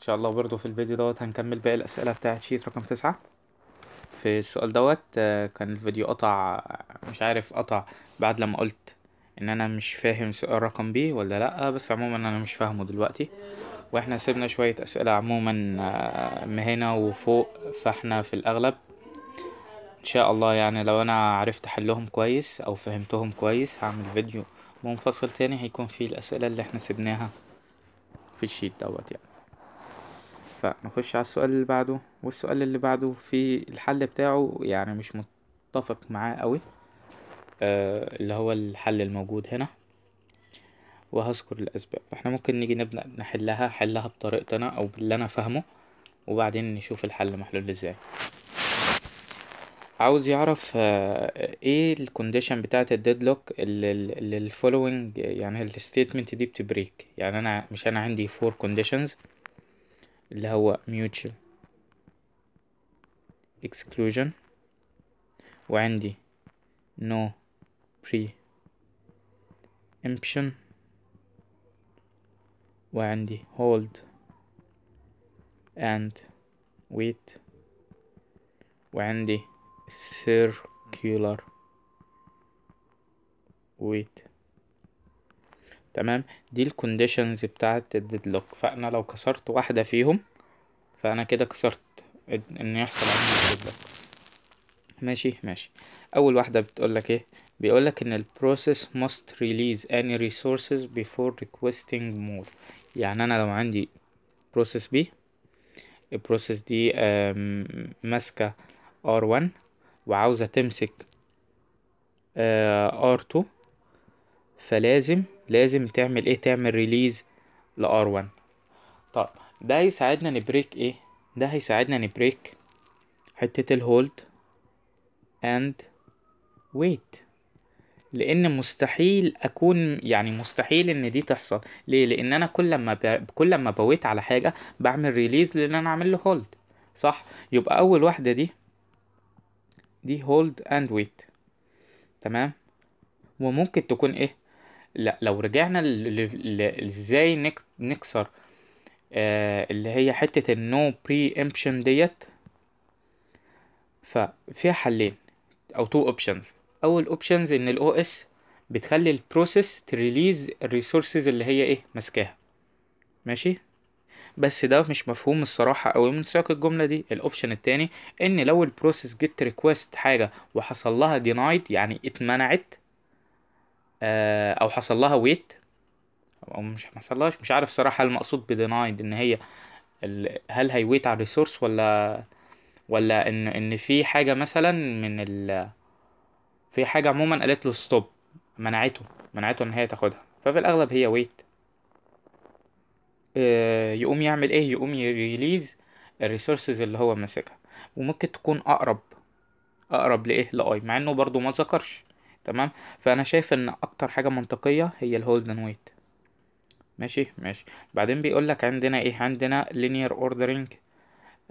ان شاء الله برضو في الفيديو دوت هنكمل باقي الاسئله بتاعه شيت رقم تسعة في السؤال دوت آه، كان الفيديو قطع مش عارف قطع بعد لما قلت ان انا مش فاهم سؤال رقم بي ولا لا بس عموما انا مش فاهمه دلوقتي واحنا سيبنا شويه اسئله عموما آه، من هنا وفوق فاحنا في الاغلب ان شاء الله يعني لو انا عرفت حلهم كويس او فهمتهم كويس هعمل فيديو منفصل تاني هيكون فيه الاسئله اللي احنا سيبناها في الشيت دوت يعني فنخش على السؤال اللي بعده والسؤال اللي بعده في الحل بتاعه يعني مش متفق معاه قوي آه اللي هو الحل الموجود هنا وهذكر الأسباب احنا ممكن نيجي نبدأ نحلها حلها بطريقتنا أو باللي أنا فاهمه وبعدين نشوف الحل محلول ازاي عاوز يعرف آه، ايه الكونديشن بتاعه الديدلوك اللي الفولوينج يعني الستيتمنت دي بتبريك يعني انا مش انا عندي فور كونديشنز اللي هو mutual exclusion وعندي no preemption وعندي hold and wait وعندي circular wait تمام دي الكونديشنز بتاعة الديدلوك فأنا لو كسرت واحدة فيهم فأنا كده كسرت إن يحصل عندي الديدلوك ماشي ماشي أول واحدة بتقولك إيه بيقولك إن البروسيس must release any resources before requesting more يعني أنا لو عندي بروسيس بي البروسيس دي ماسكة R1 وعاوزة تمسك آه، R2 فلازم لازم تعمل ايه تعمل ريليز لار1 طب ده هيساعدنا نبريك ايه ده هيساعدنا نبريك حتة الهولد اند ويت لان مستحيل اكون يعني مستحيل ان دي تحصل ليه لان انا كل ما ب... كل ما بويت على حاجه بعمل ريليز لان انا عامل له هولد صح يبقى اول واحده دي دي هولد اند ويت تمام وممكن تكون ايه لا لو رجعنا ازاي نكسر آه، اللي هي حتة النو بري امبشن ديت ففيها حلين او تو اوبشنز اول اوبشنز ان الاو اس بتخلي البروسيس تريليز الريسورسز اللي هي ايه ماسكاها ماشي بس ده مش مفهوم الصراحة أوي من سياق الجملة دي الأوبشن التاني إن لو البروسيس جت ريكويست حاجة وحصل لها دينايد يعني اتمنعت آه، او حصل لها ويت او مش لهاش مش عارف صراحه المقصود بدينايد ان هي هل هي ويت على الريسورس ولا ولا ان ان في حاجه مثلا من ال في حاجه عموما قالت له ستوب منعته منعته ان هي تاخدها ففي الاغلب هي ويت آه، يقوم يعمل ايه يقوم يريليز الريسورسز اللي هو ماسكها وممكن تكون اقرب اقرب لايه لاي مع انه برضو ما ذكرش تمام فانا شايف ان اكتر حاجه منطقيه هي الهولد اند ويت ماشي ماشي بعدين بيقول لك عندنا ايه عندنا linear ordering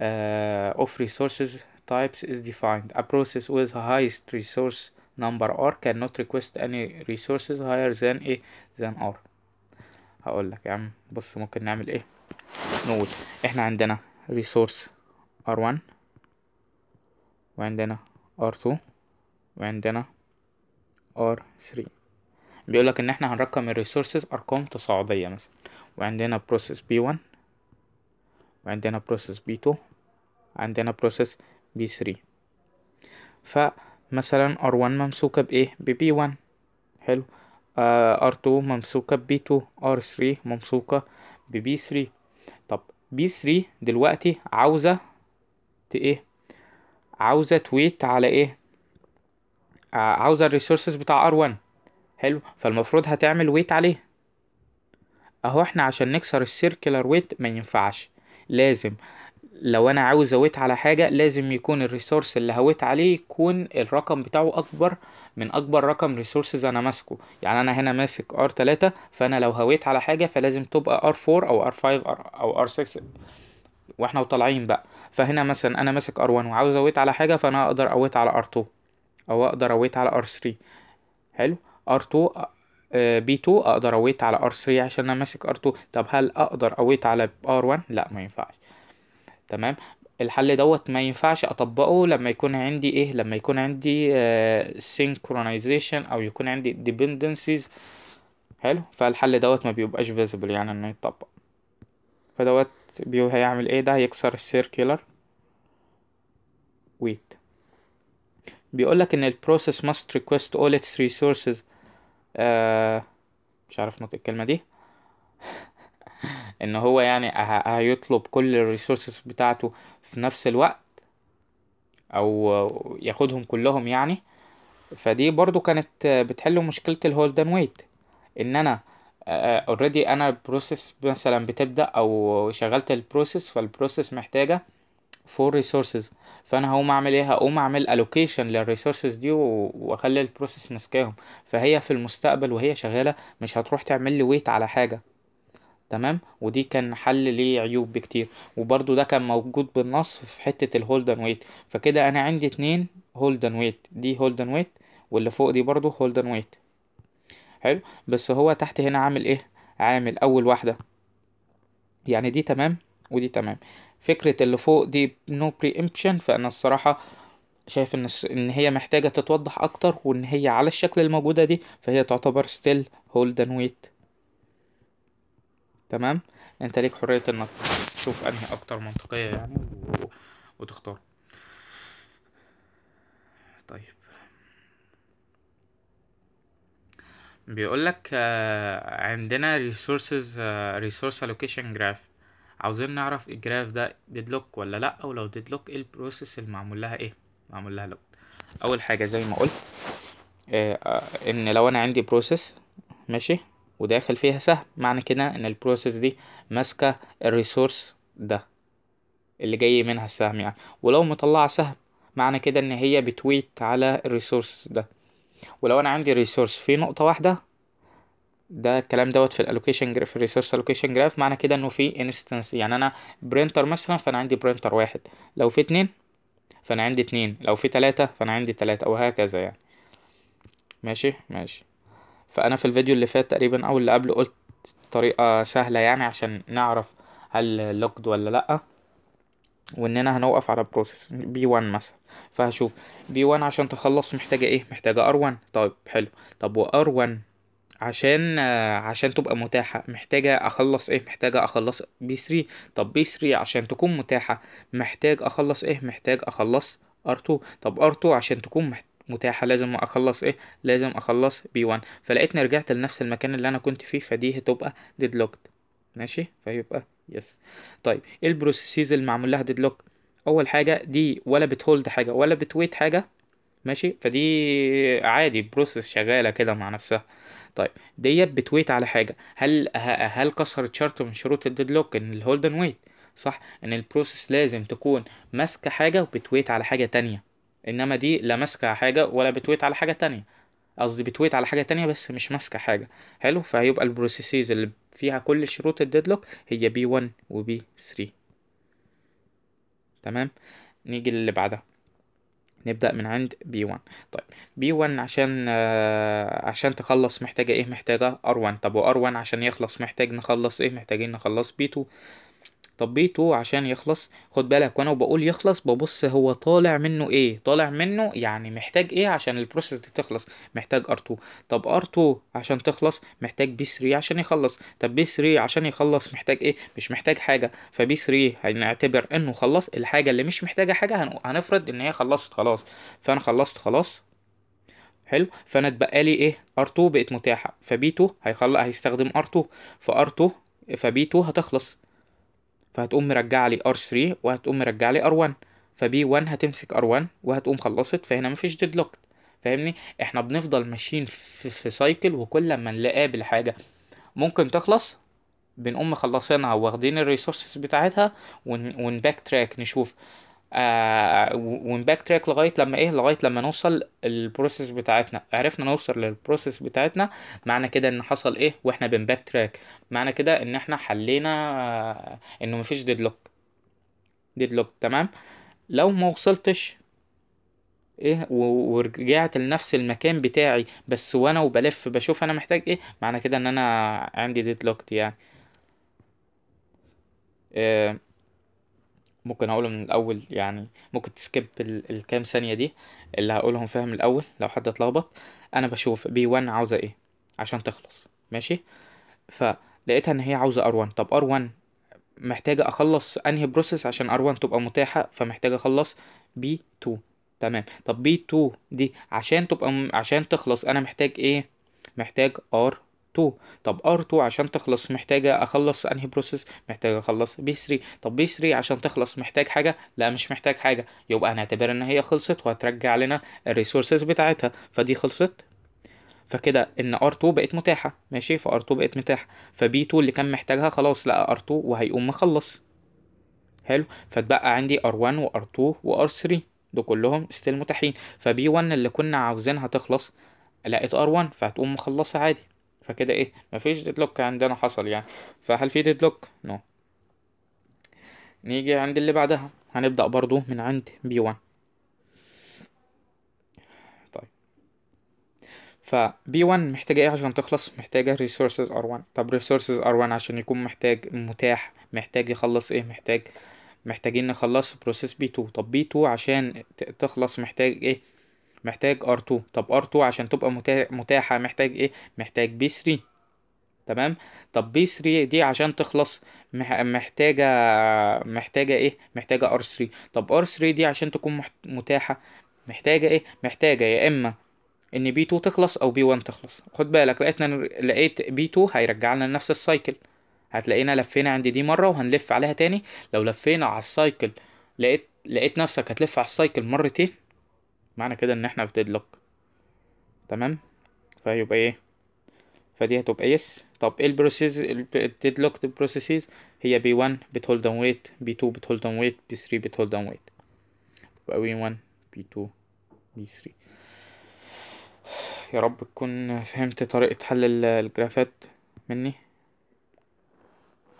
اوف آه، of resources types is defined a process with highest resource number r cannot request any resources higher than ايه than r هقول لك يا عم بص ممكن نعمل ايه نقول احنا عندنا resource r1 وعندنا r2 وعندنا ار 3 بيقولك ان احنا هنرقم الريسورسز ارقام تصاعديه مثلا وعندنا بروسيس بي 1 وعندنا بروسيس بي 2 عندنا بروسيس بي 3 فمثلا ار 1 ممسوكه بايه ببي 1 حلو ار آه، 2 ممسوكه ببي 2 ار 3 ممسوكه ببي 3 طب بي 3 دلوقتي عاوزه ايه عاوزه تويت على ايه عاوزة الريسورسز بتاع R1 حلو فالمفروض هتعمل ويت عليه اهو احنا عشان نكسر السيركلر ويت ما ينفعش لازم لو انا عاوز اويت على حاجه لازم يكون الريسورس اللي هويت عليه يكون الرقم بتاعه اكبر من اكبر رقم ريسورسز انا ماسكه يعني انا هنا ماسك ار 3 فانا لو هويت على حاجه فلازم تبقى ار 4 او ار 5 او ار 6 واحنا وطالعين بقى فهنا مثلا انا ماسك ار 1 وعاوز اويت على حاجه فانا اقدر اويت على ار 2 او اقدر اويت على r3 حلو r2 b2 آه، اقدر اويت على r3 عشان انا ماسك r2 طب هل اقدر اويت على r1 لا ما ينفعش تمام الحل دوت ما ينفعش اطبقه لما يكون عندي ايه لما يكون عندي سينكرونايزيشن آه، او يكون عندي ديبندنسيز حلو فالحل دوت ما بيبقاش فيزبل يعني انه يتطبق فدوت بيو هيعمل ايه ده هيكسر السيركيلر ويت بيقول لك ان البروسيس must request all its resources آه، مش عارف نطق الكلمه دي ان هو يعني هيطلب كل الريسورسز بتاعته في نفس الوقت او ياخدهم كلهم يعني فدي برضو كانت بتحل مشكله الهولد اند ويت ان انا اوريدي آه، آه، انا البروسيس مثلا بتبدا او شغلت البروسيس فالبروسيس محتاجه فور resources فانا هقوم اعمل ايه هقوم اعمل allocation للريسورسز دي واخلي البروسيس ماسكاهم فهي في المستقبل وهي شغاله مش هتروح تعمل لي ويت على حاجه تمام ودي كان حل ليه عيوب بكتير وبرده ده كان موجود بالنص في حته الهولد اند ويت فكده انا عندي اتنين هولد اند ويت دي هولد اند ويت واللي فوق دي برده هولد اند ويت حلو بس هو تحت هنا عامل ايه عامل اول واحده يعني دي تمام ودي تمام فكرة اللي فوق دي نو preemption فأنا الصراحة شايف ان ان هي محتاجه تتوضح اكتر وان هي على الشكل الموجوده دي فهي تعتبر ستيل هولد and ويت تمام انت ليك حريه انك تشوف انهي اكتر منطقيه يعني و... وتختار طيب بيقولك آه، عندنا resources آه، resource allocation graph عاوزين نعرف الجراف ده ديدلوك ولا لا ولو ديدلوك ايه البروسيس اللي معمول لها ايه معمول لها لوك اول حاجه زي ما قلت آه ان لو انا عندي بروسيس ماشي وداخل فيها سهم معنى كده ان البروسيس دي ماسكه الريسورس ده اللي جاي منها السهم يعني ولو مطلعه سهم معنى كده ان هي بتويت على الريسورس ده ولو انا عندي ريسورس في نقطه واحده ده الكلام دوت في الالوكيشن جراف في الريسورس الالوكيشن جراف معنى كده انه في انستنس يعني انا برينتر مثلا فانا عندي برينتر واحد لو في اتنين فانا عندي اتنين لو في تلاتة فانا عندي تلاتة وهكذا يعني ماشي ماشي فانا في الفيديو اللي فات تقريبا او اللي قبله قلت طريقة سهلة يعني عشان نعرف هل لوكد ولا لأ واننا هنوقف على بروسيس بي 1 مثلا فهشوف بي 1 عشان تخلص محتاجة ايه محتاجة ار 1 طيب حلو طب و ار 1 عشان عشان تبقى متاحة محتاجة أخلص إيه محتاجة أخلص بي 3 طب بي 3 عشان تكون متاحة محتاج أخلص إيه محتاج أخلص R2 طب R2 عشان تكون محتاجة متاحه لازم اخلص ايه لازم اخلص بي 1 فلقيتني رجعت لنفس المكان اللي انا كنت فيه فدي هتبقى deadlocked ماشي فيبقى يس طيب ايه البروسيسز اللي معمول لها ديدلوك اول حاجه دي ولا بتهولد حاجه ولا بتويت حاجه ماشي فدي عادي بروسيس شغاله كده مع نفسها طيب ديت بتويت على حاجه هل هل كسرت شرط من شروط الديدلوك ان الهولد اند ويت صح ان البروسيس لازم تكون ماسكه حاجه وبتويت على حاجه تانية انما دي لا ماسكه حاجه ولا بتويت على حاجه تانية قصدي بتويت على حاجه تانية بس مش ماسكه حاجه حلو فهيبقى البروسيسز اللي فيها كل شروط الديدلوك هي بي 1 وبي 3 تمام نيجي للي بعدها نبدأ من عند B1 طيب B1 عشان آه عشان تخلص محتاجة ايه محتاجة R1 طب و R1 عشان يخلص محتاج نخلص ايه محتاجين نخلص B2 طبيته عشان يخلص خد بالك وانا وبقول يخلص ببص هو طالع منه ايه طالع منه يعني محتاج ايه عشان البروسيس دي تخلص محتاج ار2 طب ار2 عشان تخلص محتاج بي 3 عشان يخلص طب بي 3 عشان يخلص محتاج ايه مش محتاج حاجه فبي 3 هنعتبر انه خلص الحاجه اللي مش محتاجه حاجه هنفرض ان هي خلصت خلاص فانا خلصت خلاص حلو فانا اتبقى لي ايه ار2 بقت متاحه فبي2 هيخلص هيستخدم ار2 فار2 فبي2 هتخلص فهتقوم مرجع لي R3 وهتقوم مرجع لي R1 فبي 1 هتمسك R1 وهتقوم خلصت فهنا مفيش ديدلوك فاهمني احنا بنفضل ماشيين في, في سايكل وكل ما نقابل حاجه ممكن تخلص بنقوم مخلصينها واخدين الريسورسز بتاعتها ونباك تراك نشوف آه باك تراك لغايه لما ايه لغايه لما نوصل البروسيس بتاعتنا عرفنا نوصل للبروسيس بتاعتنا معنى كده ان حصل ايه واحنا باك تراك معنى كده ان احنا حلينا آه انه مفيش ديدلوك ديدلوك تمام لو ما وصلتش ايه ورجعت لنفس المكان بتاعي بس وانا وبلف بشوف انا محتاج ايه معنى كده ان انا عندي ديدلوكت يعني إيه ممكن اقوله من الاول يعني ممكن تسكيب الكام ثانيه دي اللي هقولهم فيها من الاول لو حد اتلخبط انا بشوف بي 1 عاوزه ايه عشان تخلص ماشي فلقيتها ان هي عاوزه ار 1 طب ار 1 محتاجه اخلص انهي بروسيس عشان ار 1 تبقى متاحه فمحتاجه اخلص بي 2 تمام طب بي 2 دي عشان تبقى عشان تخلص انا محتاج ايه محتاج ار 2 طب R2 عشان تخلص محتاجة أخلص أنهي بروسيس محتاجة بي B3 طب بي 3 عشان تخلص محتاج حاجة لا مش محتاج حاجة يبقى هنعتبر إن هي خلصت وهترجع لنا الريسورسز بتاعتها فدي خلصت فكده ان R2 بقت متاحة ماشي ف R2 بقت متاحة ف B2 اللي كان محتاجها خلاص لقى R2 وهيقوم مخلص حلو فاتبقى عندي R1 وار 2 وار 3 دول كلهم ستيل متاحين ف B1 اللي كنا عاوزينها تخلص لقيت R1 فهتقوم مخلصة عادي فكده ايه مفيش ديدلوك عندنا حصل يعني فهل في ديدلوك نو نيجي عند اللي بعدها هنبدأ برضو من عند بي 1 طيب ف بي 1 محتاجة ايه عشان تخلص محتاجة resources R1 طب resources R1 عشان يكون محتاج متاح محتاج يخلص ايه محتاج محتاجين نخلص بروسيس بي 2 طب بي 2 عشان تخلص محتاج ايه محتاج R2 طب R2 عشان تبقى متاحة محتاج ايه محتاج B3 تمام طب B3 دي عشان تخلص محتاجة محتاجة ايه محتاجة R3 طب R3 دي عشان تكون متاحة محتاجة ايه محتاجة يا اما ان B2 تخلص او B1 تخلص خد بالك لقيتنا لقيت B2 هيرجع لنا لنفس السايكل هتلاقينا لفينا عند دي مرة وهنلف عليها تاني لو لفينا على السايكل لقيت لقيت نفسك هتلف على السايكل مرتين معنى كده ان احنا في ديدلوك تمام فهيبقى ايه فدي هتبقى يس طب ايه البروسيس الديدلوك بروسيسز هي بي 1 بتهولد اون ويت بي 2 بتهولد اون ويت بي 3 بتهولد اون ويت يبقى بي 1 بي 2 بي 3 يا رب تكون فهمت طريقة حل الجرافات مني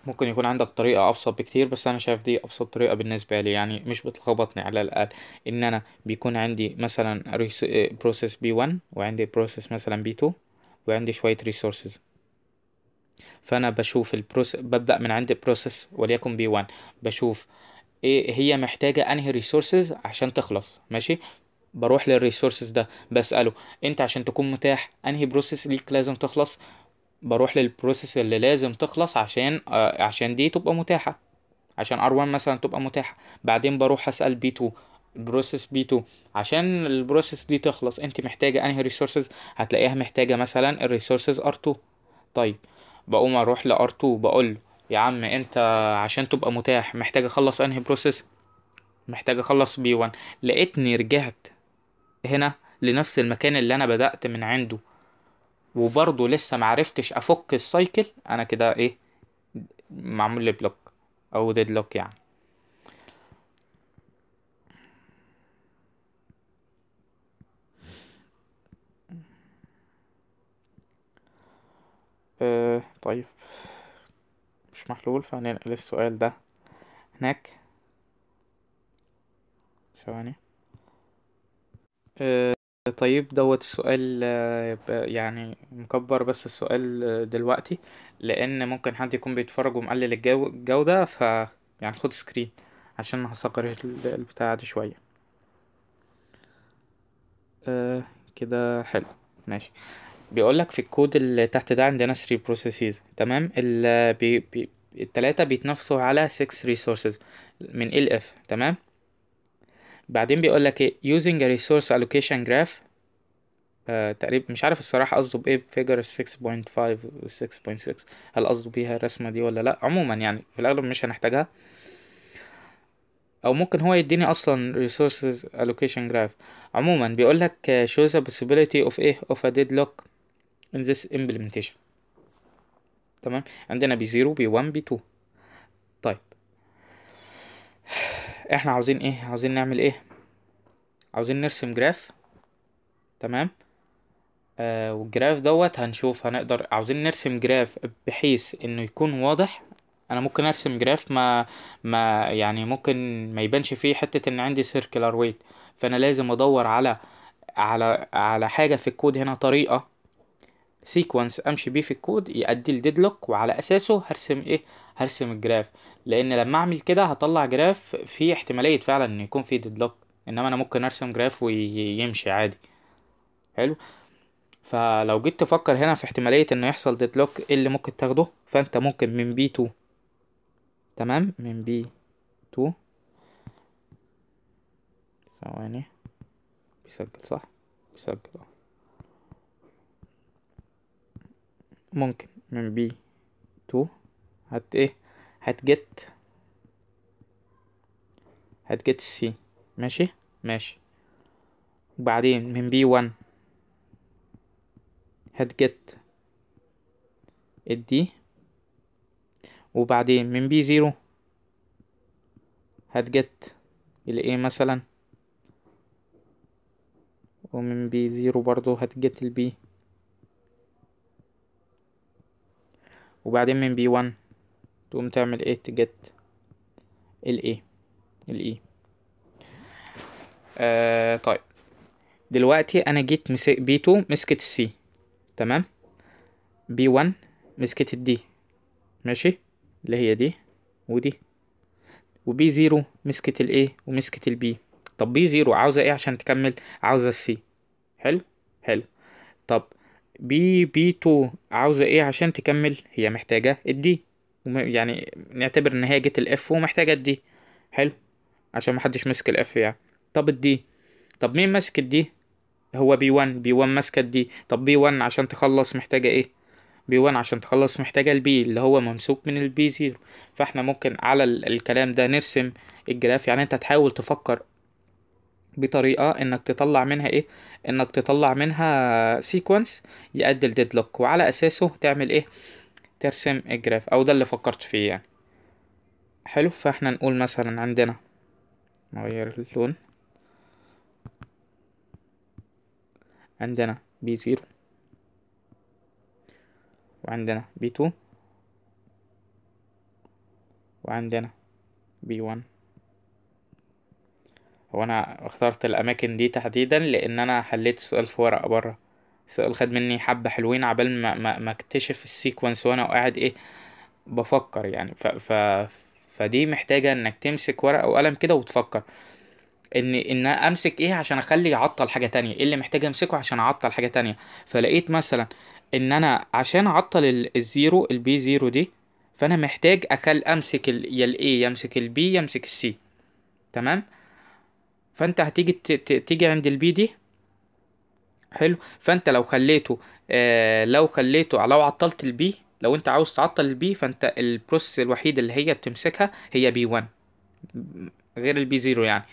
ممكن يكون عندك طريقة أبسط بكتير بس أنا شايف دي أبسط طريقة بالنسبة لي يعني مش بتلخبطني على الأقل إن أنا بيكون عندي مثلا بروسيس بي 1 وعندي بروسيس مثلا بي 2 وعندي شوية ريسورسز فأنا بشوف البروس ببدأ من عند بروسيس وليكن بي 1 بشوف إيه هي محتاجة أنهي ريسورسز عشان تخلص ماشي بروح للريسورسز ده بسأله انت عشان تكون متاح انهي بروسيس ليك لازم تخلص بروح للبروسيس اللي لازم تخلص عشان آه، عشان دي تبقى متاحة عشان ار1 مثلا تبقى متاحة بعدين بروح اسال b بي2 بروسيس بي 2 عشان البروسيس دي تخلص انت محتاجه انهي ريسورسز هتلاقيها محتاجه مثلا الريسورسز ار 2 طيب بقوم اروح ل تو 2 بقول يا عم انت عشان تبقى متاح محتاج اخلص انهي بروسيس محتاج اخلص بي 1 لقيتني رجعت هنا لنفس المكان اللي انا بدأت من عنده وبرضه لسه معرفتش افك السايكل انا كده ايه معمول لي بلوك او ديد لوك يعني آه، طيب مش محلول فهننقل السؤال ده هناك ثواني آه، طيب دوت سؤال آه، يعني مكبر بس السؤال آه، دلوقتي لان ممكن حد يكون بيتفرج ومقلل الجو الجودة ف يعني خد سكرين عشان هصغر البتاع دي شوية آه، كده حلو ماشي بيقولك في الكود اللي تحت ده عندنا 3 processes تمام ال بي بي التلاتة بيتنافسوا على 6 resources من ال اف تمام بعدين بيقول لك ايه using a resource allocation graph آه تقريبا مش عارف الصراحة قصده بإيه figure 6.5 و 6.6 هل قصده بيها الرسمة دي ولا لأ عموما يعني في الأغلب مش هنحتاجها أو ممكن هو يديني أصلا resources allocation graph عموما بيقول لك show the possibility of إيه of a deadlock in this implementation تمام عندنا بي 0 بي 1 بي 2 طيب احنا عاوزين ايه عاوزين نعمل ايه عاوزين نرسم جراف تمام آه والجراف دوت هنشوف هنقدر عاوزين نرسم جراف بحيث انه يكون واضح انا ممكن ارسم جراف ما ما يعني ممكن ما يبانش فيه حته ان عندي سيركلر ويت فانا لازم ادور على على على حاجه في الكود هنا طريقه سيكونس امشي بيه في الكود يؤدي لديدلوك وعلى اساسه هرسم ايه هرسم الجراف لان لما اعمل كده هطلع جراف فيه احتماليه فعلا ان يكون فيه ديدلوك انما انا ممكن ارسم جراف ويمشي عادي حلو فلو جيت تفكر هنا في احتماليه انه يحصل ديدلوك ايه اللي ممكن تاخده فانت ممكن من بي 2 تمام من بي 2 ثواني بيسجل صح بيسجل اه ممكن من بي 2 هت ايه هتجت هتجت السي ماشي ماشي وبعدين من بي 1 هتجت الدي وبعدين من بي 0 هتجت الايه مثلا ومن بي 0 برضو هتجت البي وبعدين من بي 1 تقوم تعمل ايه تجت الايه الايه e. آه طيب دلوقتي انا جيت مسك بي 2 مسكت السي تمام بي 1 مسكت الدي ماشي اللي هي دي ودي وبي 0 مسكت الايه ومسكت البي طب بي 0 عاوزه ايه عشان تكمل عاوزه السي حلو حلو طب بي بي 2 عاوزه ايه عشان تكمل هي محتاجه الدي يعني نعتبر ان هي جت الاف ومحتاجه الدي حلو عشان محدش مسك الاف يعني طب الدي طب مين ماسك الدي هو بي 1 بي 1 ماسكه الدي طب بي 1 عشان تخلص محتاجه ايه بي 1 عشان تخلص محتاجه البي اللي هو ممسوك من البي 0 فاحنا ممكن على الكلام ده نرسم الجراف يعني انت تحاول تفكر بطريقه انك تطلع منها ايه انك تطلع منها سيكونس يؤدي لديدلوك وعلى اساسه تعمل ايه ترسم الجراف او ده اللي فكرت فيه يعني حلو فاحنا نقول مثلا عندنا نغير اللون عندنا بي زيرو وعندنا بي تو وعندنا بي وان هو انا اخترت الاماكن دي تحديدا لان انا حليت السؤال في ورقه بره السؤال خد مني حبة حلوين عبال ما, ما, ما اكتشف السيكونس وانا قاعد ايه بفكر يعني ف, ف فدي محتاجة انك تمسك ورقة وقلم كده وتفكر ان ان امسك ايه عشان اخلي اعطل حاجة تانية ايه اللي محتاج امسكه عشان اعطل حاجة تانية فلقيت مثلا ان انا عشان اعطل الزيرو البي زيرو دي فانا محتاج اخل امسك ال يا الاي يمسك البي يمسك السي تمام فانت هتيجي تيجي عند البي دي حلو فانت لو خليته آه لو خليته لو عطلت البي لو انت عاوز تعطل البي فانت البروسيس الوحيد اللي هي بتمسكها هي بي 1 غير البي 0 يعني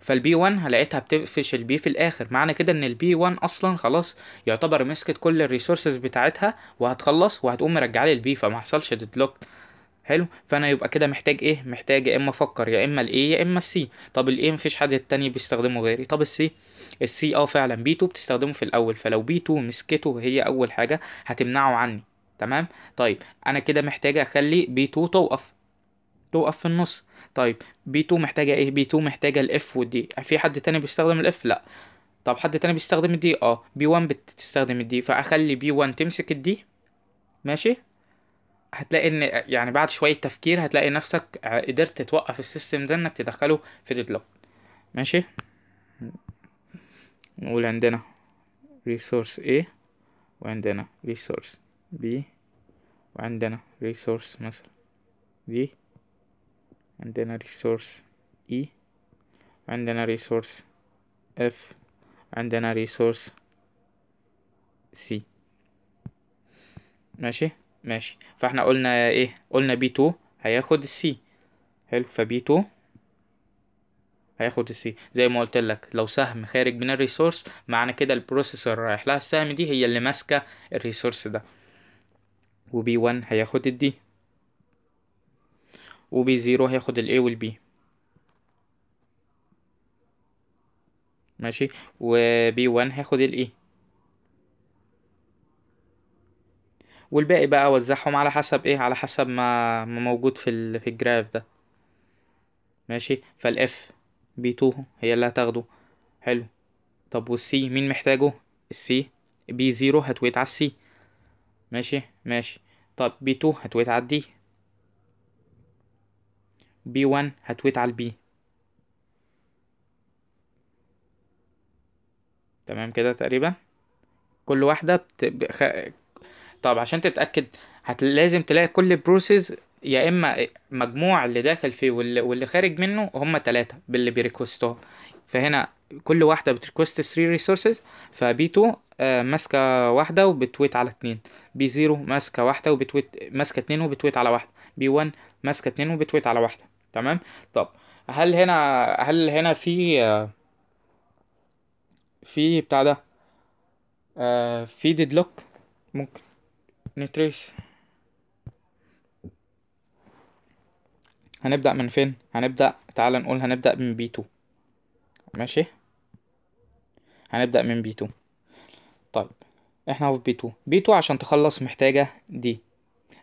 فالبي 1 هلاقيتها بتقفش البي في الاخر معنى كده ان البي 1 اصلا خلاص يعتبر مسكت كل الريسورسز بتاعتها وهتخلص وهتقوم مرجعه لي البي فما حصلش ديدلوك حلو فانا يبقى كده محتاج ايه محتاج يا اما افكر يا اما الاي يا اما السي طب الاي مفيش حد تاني بيستخدمه غيري طب السي السي اه فعلا بي 2 بتستخدمه في الاول فلو بي 2 مسكته هي اول حاجه هتمنعه عني تمام طيب انا كده محتاج اخلي بي 2 توقف توقف في النص طيب بي 2 محتاجه ايه بي 2 محتاجه الاف والدي في حد تاني بيستخدم الاف لا طب حد تاني بيستخدم الدي اه بي 1 بتستخدم الدي فاخلي بي 1 تمسك الدي ماشي هتلاقي ان يعني بعد شويه تفكير هتلاقي نفسك آه، قدرت توقف السيستم ده انك تدخله في ديدلوك ماشي نقول عندنا resource A وعندنا resource B وعندنا resource مثلا D عندنا resource E عندنا resource F عندنا resource C ماشي ماشي فاحنا قلنا ايه قلنا بي 2 هياخد السي حلو فبي 2 هياخد السي زي ما قلت لك لو سهم خارج من الريسورس معنى كده البروسيسور رايح لها السهم دي هي اللي ماسكه الريسورس ده وبي 1 هياخد الدي وبي 0 هياخد الاي والبي ماشي وبي 1 هياخد الاي e. والباقي بقى اوزعهم على حسب ايه على حسب ما موجود في في الجراف ده ماشي فالاف بي 2 هي اللي هتاخده حلو طب والسي مين محتاجه السي بي 0 هتويت على السي ماشي ماشي طب بي 2 هتويت على الدي بي 1 هتويت على البي تمام كده تقريبا كل واحدة بتبقى طب عشان تتاكد هتلازم لازم تلاقي كل بروسيس يا اما مجموع اللي داخل فيه واللي, واللي خارج منه هم ثلاثه باللي بيريكوستهم فهنا كل واحده بتريكوست 3 ريسورسز فبي 2 ماسكه واحده وبتويت على اتنين بي 0 ماسكه واحده وبتويت ماسكه اتنين وبتويت على واحده بي 1 ماسكه اتنين وبتويت على واحده تمام طب هل هنا هل هنا في في بتاع ده آه، في ديدلوك ممكن نتريس هنبدأ من فين هنبدأ تعال نقول هنبدأ من بي 2 ماشي هنبدأ من بي 2 طيب احنا في بي 2 بي 2 عشان تخلص محتاجة دي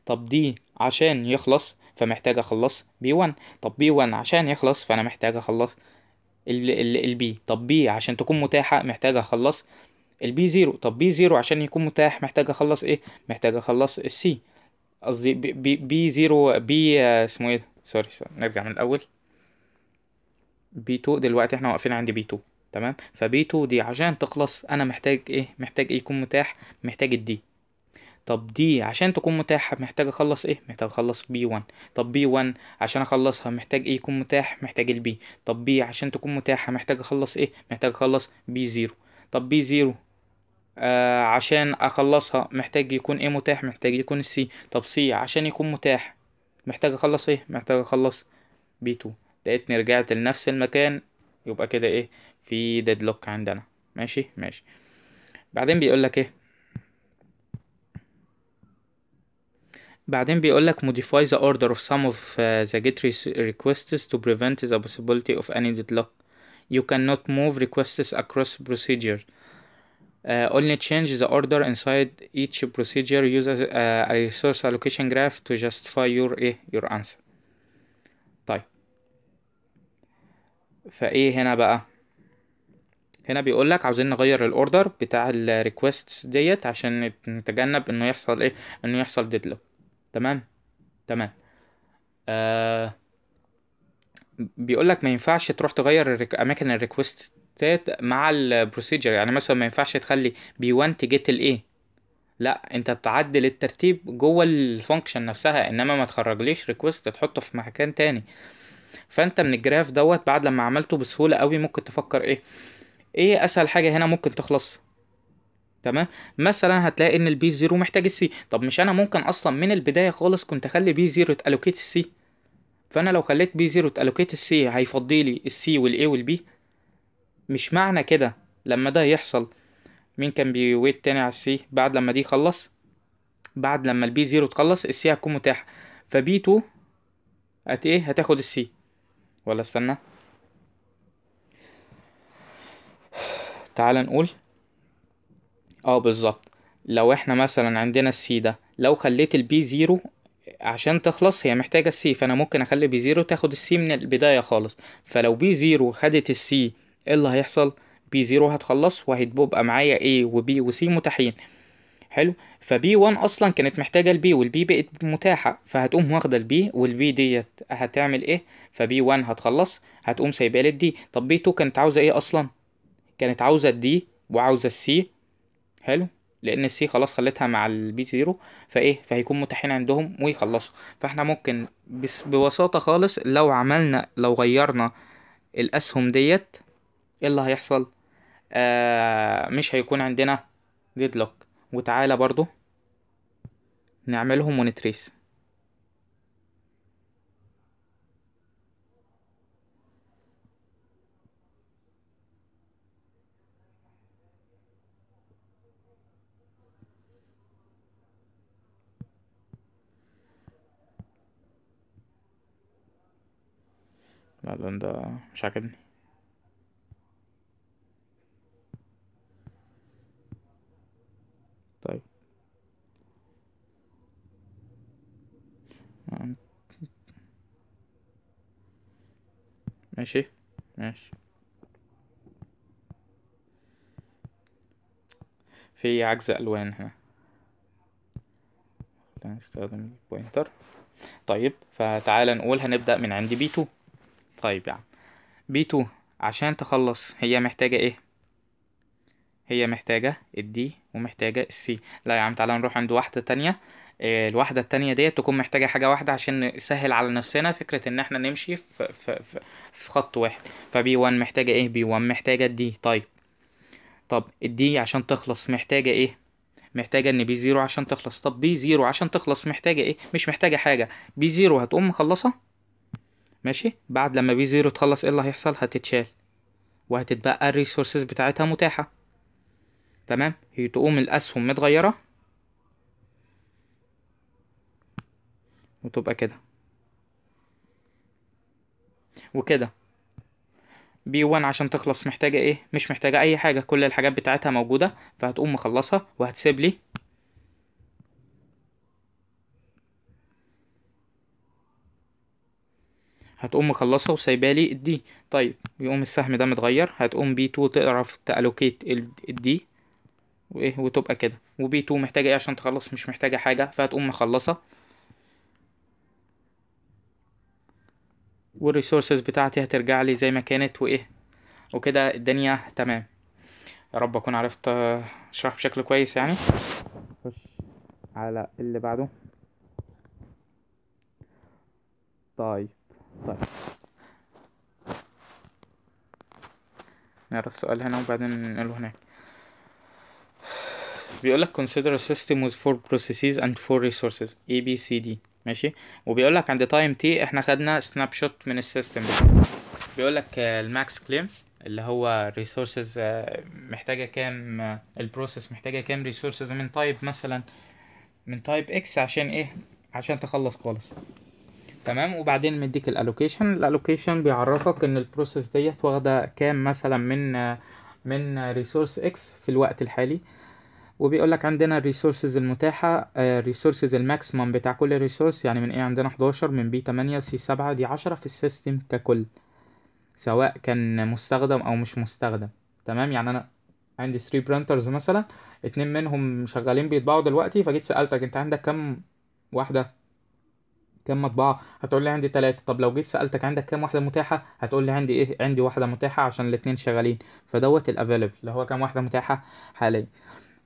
طب دي عشان يخلص فمحتاج اخلص بي 1 طب بي 1 عشان يخلص فانا محتاج اخلص البي طب بي عشان تكون متاحة محتاج اخلص البي زيرو طب بي زيرو عشان يكون متاح محتاج اخلص ايه محتاج اخلص السي قصدي بي, بي زيرو بي اسمه ايه ده سوري نرجع من الاول بي 2 دلوقتي احنا واقفين عند بي 2 تمام فبي 2 دي عشان تخلص انا محتاج ايه محتاج ايه يكون متاح محتاج الدي طب دي إيه؟ إيه عشان تكون متاحة محتاج اخلص ايه محتاج اخلص بي 1 طب بي 1 عشان اخلصها محتاج ايه يكون متاح محتاج البي طب بي عشان تكون متاحة محتاج اخلص ايه محتاج اخلص بي 0 طب بي 0 آه عشان اخلصها محتاج يكون ايه متاح محتاج يكون السي طب سي عشان يكون متاح محتاج اخلص ايه محتاج اخلص بي 2 لقيتني رجعت لنفس المكان يبقى كده ايه في ديدلوك عندنا ماشي ماشي بعدين بيقول لك ايه بعدين بيقول لك modify the order of some of uh, the get requests to prevent the possibility of any deadlock you cannot move requests across procedure Uh, only change the order inside each procedure use a, uh, a resource allocation graph to justify your ايه your answer طيب فايه هنا بقى هنا بيقول لك عاوزين نغير الاوردر بتاع الريكويستس ديت عشان نتجنب انه يحصل ايه انه يحصل ديدلوك تمام تمام آه uh, بيقول لك ما ينفعش تروح تغير الريك... اماكن الريكوست مع البروسيجر يعني مثلا ما ينفعش تخلي بي 1 تجيت الايه لا انت تعدل الترتيب جوه الفانكشن نفسها انما ما تخرجليش ريكوست تحطه في مكان تاني فانت من الجراف دوت بعد لما عملته بسهوله قوي ممكن تفكر ايه ايه اسهل حاجه هنا ممكن تخلص تمام مثلا هتلاقي ان البي 0 محتاج السي طب مش انا ممكن اصلا من البدايه خالص كنت اخلي بي 0 تالوكيت السي فانا لو خليت بي 0 تالوكيت السي هيفضي لي السي والاي والبي مش معنى كده لما ده يحصل مين كان بيويت تاني على السي بعد لما دي خلص بعد لما البي زيرو تخلص السي هتكون متاحة فبي تو هت ايه هتاخد السي ولا استنى تعال نقول اه بالظبط لو احنا مثلا عندنا السي ده لو خليت البي زيرو عشان تخلص هي محتاجة السي فانا ممكن اخلي بي زيرو تاخد السي من البداية خالص فلو بي زيرو خدت السي ايه اللي هيحصل بي 0 هتخلص وهيبقى معايا A وB وC متاحين حلو فبي 1 اصلا كانت محتاجه البي والبي بقت متاحه فهتقوم واخده البي والبي ديت هتعمل ايه فبي 1 هتخلص هتقوم سايبه للدي طب بي 2 كانت عاوزه ايه اصلا كانت عاوزه الدي وعاوزه السي حلو لان السي خلاص خليتها مع البي 0 فايه فهيكون متاحين عندهم ويخلصوا فاحنا ممكن بس ببساطه خالص لو عملنا لو غيرنا الاسهم ديت ايه اللي هيحصل آه مش هيكون عندنا ديدلوك وتعالى برضو نعملهم ونتريس لا ده مش عاجبني طيب ماشي ماشي في عجز الوان هنا نستخدم البوينتر طيب فتعالى نقول هنبدأ من عند بي 2 طيب يا يعني بي 2 عشان تخلص هي محتاجة ايه هي محتاجة الدي ومحتاجة السي لا يا عم تعالى نروح عند واحدة تانية آه، الواحدة التانية ديت تكون محتاجة حاجة واحدة عشان نسهل على نفسنا فكرة إن احنا نمشي في, خط واحد فبي وان محتاجة إيه بي وان محتاجة دي طيب طب الدي عشان تخلص محتاجة إيه محتاجة إن بي زيرو عشان تخلص طب بي زيرو عشان تخلص محتاجة إيه مش محتاجة حاجة بي زيرو هتقوم مخلصة ماشي بعد لما بي زيرو تخلص إيه اللي هيحصل هتتشال وهتتبقى الريسورسز بتاعتها متاحة تمام تقوم الأسهم متغيرة وتبقى كده وكده بي 1 عشان تخلص محتاجة ايه مش محتاجة اي حاجة كل الحاجات بتاعتها موجودة فهتقوم مخلصها وهتسيب لي هتقوم مخلصها لي الدي طيب يقوم السهم ده متغير هتقوم بي 2 تعرف تالوكيت الدي وايه وتبقى كده وبي تو محتاجه ايه عشان تخلص مش محتاجه حاجه فهتقوم مخلصه والريسورسز بتاعتي هترجع لي زي ما كانت وايه وكده الدنيا تمام يا رب اكون عرفت آه، اشرح بشكل كويس يعني خش على اللي بعده طيب طيب نرى السؤال هنا وبعدين ننقله هناك بيقول لك consider a system with four processes and four resources A B C D ماشي وبيقول لك عند time t احنا خدنا snapshot من السيستم بيقول لك max claim اللي هو resources آه، محتاجه كام آه، ال process محتاجه كام resources من type مثلا من type x عشان ايه عشان تخلص خالص تمام وبعدين مديك الالوكيشن الالوكيشن بيعرفك ان البروسيس ديت واخده كام مثلا من آه، من ريسورس اكس في الوقت الحالي وبيقول لك عندنا الريسورسز المتاحه الريسورسز آه، الماكسيمم بتاع كل ريسورس يعني من ايه عندنا 11 من بي 8 وسي 7 دي 10 في السيستم ككل سواء كان مستخدم او مش مستخدم تمام يعني انا عندي 3 برنترز مثلا اتنين منهم شغالين بيطبعوا دلوقتي فجيت سالتك انت عندك كام واحده كام مطبعه هتقول لي عندي تلاتة طب لو جيت سالتك عندك كام واحده متاحه هتقول لي عندي ايه عندي واحده متاحه عشان الاتنين شغالين فدوت الافيلبل اللي هو كام واحده متاحه حاليا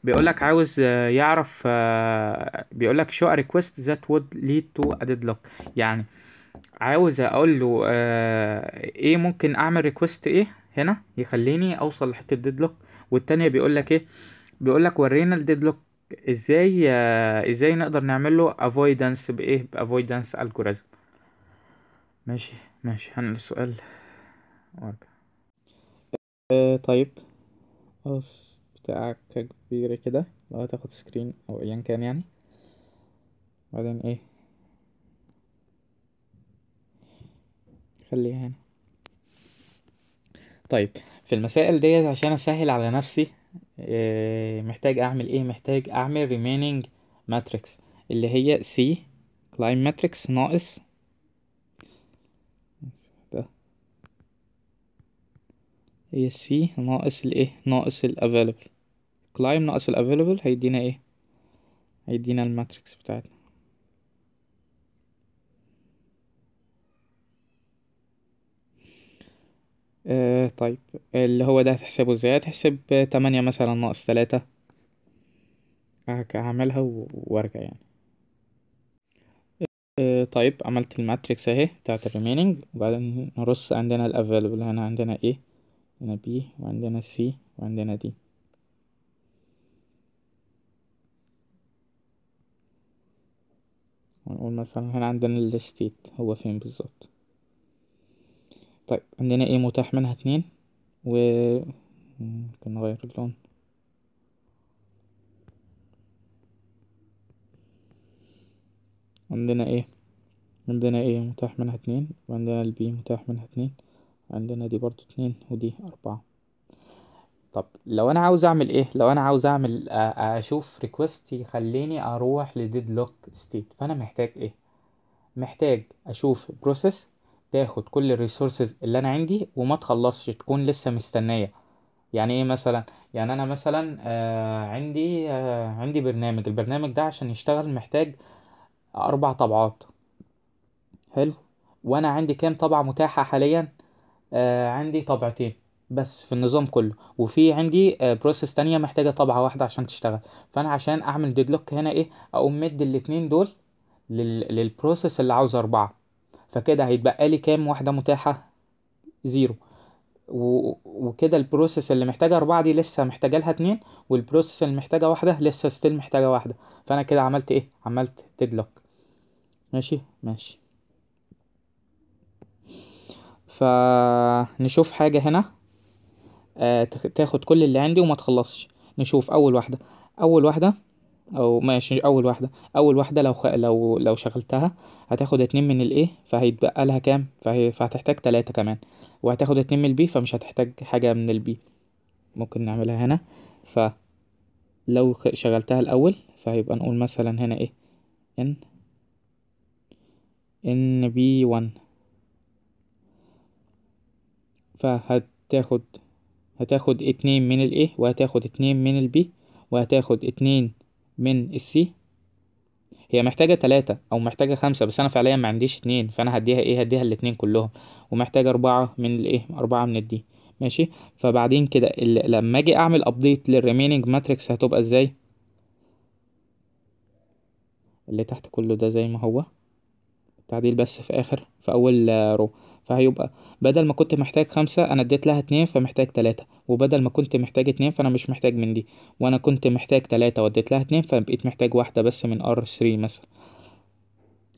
بيقولك عاوز آه، يعرف آه، بيقولك show a request that would lead to a deadlock يعني عاوز اقول له آه، ايه ممكن اعمل request ايه هنا يخليني اوصل لحته ديدلوك والتانية بيقولك ايه بيقولك ورينا الديدلوك ازاي ازاي نقدر نعمل له avoidance بايه بافويدنس الجوريزم ماشي ماشي هنقل السؤال وارجع طيب بتاعك كبير كده لو هتاخد سكرين او ايا كان يعني بعدين ايه خليها هنا طيب في المسائل ديت عشان اسهل على نفسي آه، محتاج اعمل ايه محتاج اعمل remaining matrix اللي هي C climb matrix ناقص هي C ناقص الايه ناقص الافيلبل كلايم ناقص ال available هيدينا ايه هيدينا الماتريكس بتاعتنا آه طيب اللي هو ده هتحسبه ازاي هتحسب تمانية مثلا ناقص تلاتة هعملها وارجع يعني آه طيب عملت الماتريكس اهي بتاعت remaining وبعدين نرص عندنا الافيلبل هنا عندنا ايه هنا بي وعندنا سي وعندنا دي ونقول مثلا هنا عندنا الستيت هو فين بالظبط طيب عندنا ايه متاح منها اتنين و ممكن نغير اللون عندنا ايه عندنا ايه متاح منها اتنين وعندنا البي متاح منها اتنين عندنا دي برضو اتنين ودي اربعة طب لو انا عاوز اعمل ايه لو انا عاوز اعمل اشوف ريكوست يخليني اروح لوك ستيت فانا محتاج ايه محتاج اشوف بروسيس تاخد كل الريسورسز اللي انا عندي وما تخلصش تكون لسه مستنيه يعني ايه مثلا يعني انا مثلا عندي عندي برنامج البرنامج ده عشان يشتغل محتاج اربع طبعات حلو وانا عندي كام طبعه متاحه حاليا عندي طبعتين بس في النظام كله وفي عندي بروسيس آه، تانية محتاجة طبعة واحدة عشان تشتغل فأنا عشان أعمل ديدلوك هنا إيه أقوم مد الاتنين دول للبروسيس اللي عاوز أربعة فكده هيتبقى لي كام واحدة متاحة زيرو وكده البروسيس اللي محتاجة أربعة دي لسه محتاجة لها اتنين والبروسيس اللي محتاجة واحدة لسه ستيل محتاجة واحدة فأنا كده عملت إيه عملت ديدلوك ماشي ماشي فنشوف حاجة هنا آه تاخد كل اللي عندي وما تخلصش نشوف اول واحده اول واحده او ماشي اول واحده اول واحده لو خ... لو لو شغلتها هتاخد اتنين من الايه فهيتبقى لها كام فهي... فهتحتاج تلاتة كمان وهتاخد اتنين من البي فمش هتحتاج حاجه من البي ممكن نعملها هنا ف لو شغلتها الاول فهيبقى نقول مثلا هنا ايه ان ان بي 1 فهتاخد هتاخد اتنين من A وهتاخد اتنين من B وهتاخد اتنين من السي هي محتاجة تلاتة أو محتاجة خمسة بس أنا فعليا ما عنديش اتنين فأنا هديها ايه هديها الاتنين كلهم ومحتاجة أربعة من A أربعة من D ماشي فبعدين كده لما أجي أعمل أبديت للريميننج ماتريكس هتبقى ازاي اللي تحت كله ده زي ما هو تعديل بس في آخر في أول رو فهيبقى بدل ما كنت محتاج خمسة أنا اديت لها اتنين فمحتاج تلاتة وبدل ما كنت محتاج اتنين فأنا مش محتاج من دي وأنا كنت محتاج تلاتة واديت لها اتنين فبقيت محتاج واحدة بس من r 3 مثلا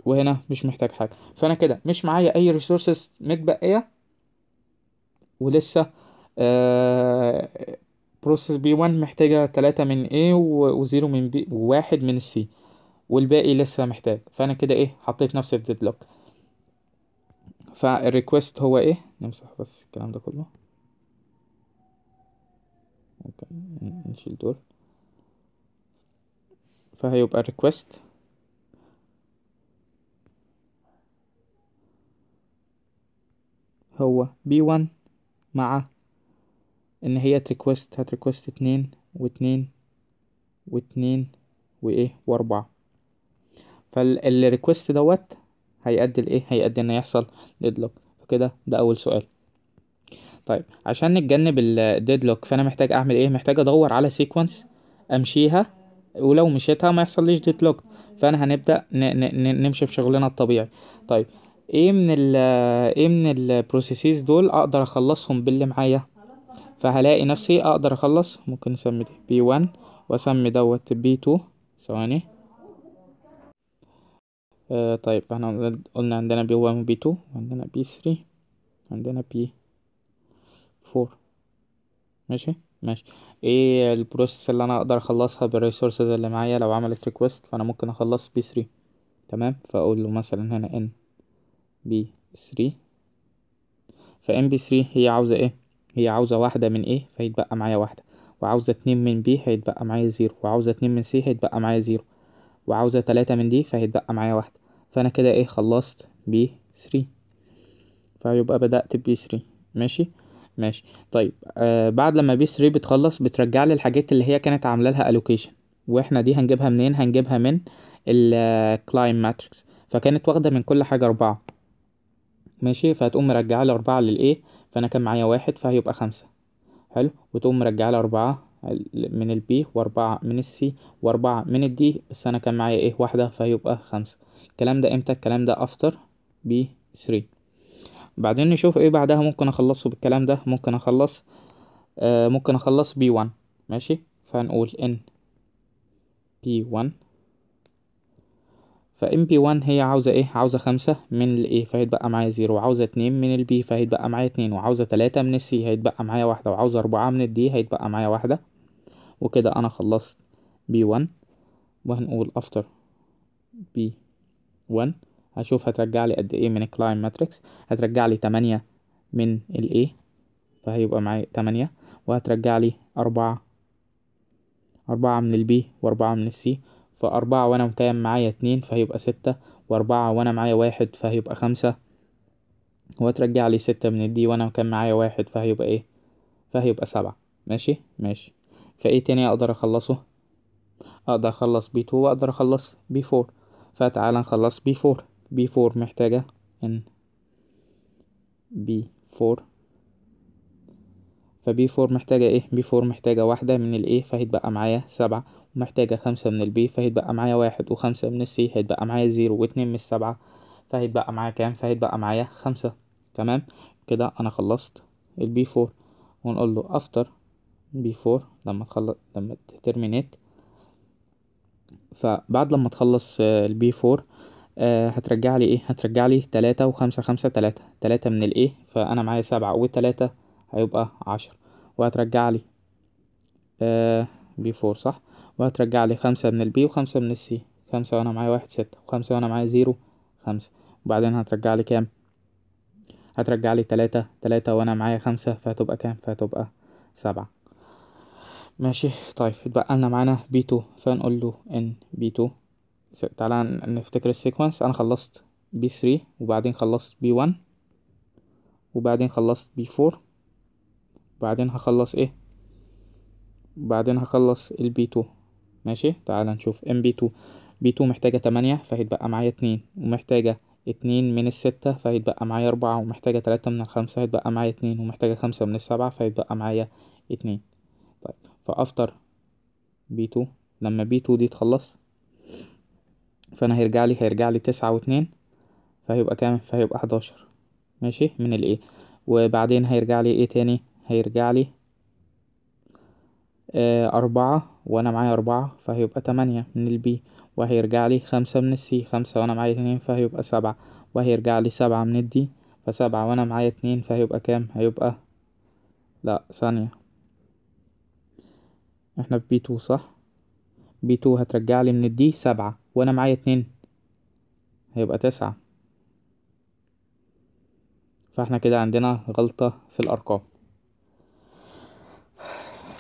وهنا مش محتاج حاجة فأنا كده مش معايا أي ريسورسز متبقية ولسه آه بروسيس بي 1 محتاجة تلاتة من A وزيرو من B وواحد من C والباقي لسه محتاج فأنا كده إيه حطيت نفسي في ديدلوك فالريكوست هو ايه نمسح بس الكلام ده كله نشيل دول فهيبقى الريكوست هو b1 مع ان هي تريكوست هتريكوست اتنين واتنين واتنين وايه واربعة فالريكوست دوت هيؤدي لايه هيؤدي ان يحصل ديدلوك فكده ده اول سؤال طيب عشان نتجنب الديدلوك فانا محتاج اعمل ايه محتاج ادور على سيكونس امشيها ولو مشيتها ما ليش ديدلوك فانا هنبدا نمشي بشغلنا الطبيعي طيب ايه من ال ايه من البروسيسز دول اقدر اخلصهم باللي معايا فهلاقي نفسي اقدر اخلص ممكن اسمي دي بي 1 واسمي دوت بي 2 ثواني آه، طيب احنا قلنا عندنا بي 1 وبي 2 عندنا بي 3 عندنا بي 4 ماشي ماشي ايه البروسيس اللي انا اقدر اخلصها بالريسورسز اللي معايا لو عملت ريكوست فانا ممكن اخلص بي 3 تمام فاقول له مثلا هنا ان بي 3 فان بي 3 هي عاوزه ايه هي عاوزه واحده من ايه فيتبقى معايا واحده وعاوزه اتنين من بي هيتبقى معايا زيرو وعاوزه اتنين من سي هيتبقى معايا زيرو وعاوزة تلاتة من دي فهيتبقى معايا واحدة فأنا كده ايه خلصت ب 3 فيبقى بدأت ب 3 ماشي ماشي طيب آه بعد لما بي 3 بتخلص بترجع لي الحاجات اللي هي كانت عامله لها allocation واحنا دي هنجيبها منين هنجيبها من آه، climb matrix فكانت واخده من كل حاجه اربعه ماشي فهتقوم مرجعه لي اربعه للايه فانا كان معايا واحد فهيبقى خمسه حلو وتقوم مرجعه لي اربعه من البي واربعة من السي واربعة من الدي بس انا كان معايا ايه واحدة فهيبقى خمسة الكلام ده امتى الكلام ده افتر بي 3 بعدين نشوف ايه بعدها ممكن اخلصه بالكلام ده ممكن اخلص آه ممكن اخلص بي 1 ماشي فهنقول ان بي 1 ف MP1 هي عاوزة ايه عاوزة خمسة من ال A فهيتبقى معايا زيرو وعاوزة اتنين من ال B فهيتبقى معايا اتنين وعاوزة تلاتة من ال C هيتبقى معايا واحدة وعاوزة أربعة من ال D هيتبقى معايا واحدة وكده أنا خلصت B1 وهنقول after B1 هشوف هترجع لي قد ايه من الكلاين ماتريكس هترجع لي تمانية من ال A فهيبقى معايا تمانية وهترجع لي أربعة أربعة من ال B وأربعة من ال C فأربعة وأنا متيم معايا اتنين فهيبقى ستة وأربعة وأنا معايا واحد فهيبقى خمسة وترجع لي ستة من الدي وأنا كان معايا واحد فهيبقى إيه فهيبقى سبعة ماشي ماشي فإيه تاني أقدر أخلصه أقدر أخلص بي تو وأقدر أخلص بي فور فتعالى نخلص بي فور بي فور محتاجة إن بي فور فبي فور محتاجة إيه بي فور محتاجة واحدة من الإيه فهيتبقى معايا سبعة محتاجة خمسة من البي فهيتبقى معايا واحد وخمسة من السي هيتبقى معايا زيرو واتنين من السبعة فهيتبقى معايا كام فهيتبقى معايا خمسة تمام كده أنا خلصت البي فور ونقول له افتر بي فور لما تخلص لما تترمينيت فبعد لما تخلص البي فور آه، هترجع لي ايه هترجع لي تلاتة وخمسة خمسة تلاتة تلاتة من الايه فانا معايا سبعة والتلاتة هيبقى عشر وهترجع لي آه، بي فور صح وهترجع لي خمسة من البي وخمسة من السي خمسة وأنا معايا واحد ستة وخمسة وأنا معايا زيرو خمسة وبعدين هترجع لي كام هترجع لي تلاتة تلاتة وأنا معايا خمسة فهتبقى كام فهتبقى سبعة ماشي طيب اتبقى لنا معانا بي تو فنقول له ان بي تو تعالى نفتكر السيكونس أنا خلصت بي ثري وبعدين خلصت بي ون وبعدين خلصت بي فور وبعدين هخلص ايه بعدين هخلص البي 2 ماشي تعال نشوف ام بي 2 بي 2 محتاجة 8 فهيتبقى معايا 2 ومحتاجة 2 من الستة فهيتبقى معايا 4 ومحتاجة 3 من الخمسة هيتبقى معايا 2 ومحتاجة 5 من السبعة فهيتبقى معايا 2 طيب فافتر بي 2 لما بي 2 دي تخلص فانا هيرجع لي هيرجع لي 9 و2 فهيبقى كام فهيبقى 11 ماشي من الايه وبعدين هيرجع لي ايه تاني هيرجع لي آه أربعة وانا معايا أربعة فهيبقى تمانية من البي وهيرجع لي خمسة من السي خمسة وانا معايا اتنين فهيبقى سبعة وهيرجع لي سبعة من الدي فسبعة وانا معايا اتنين فهيبقى كام هيبقى لأ ثانية احنا في بي تو صح بي تو هترجع لي من الدي سبعة وانا معايا اتنين هيبقى تسعة فاحنا كده عندنا غلطة في الأرقام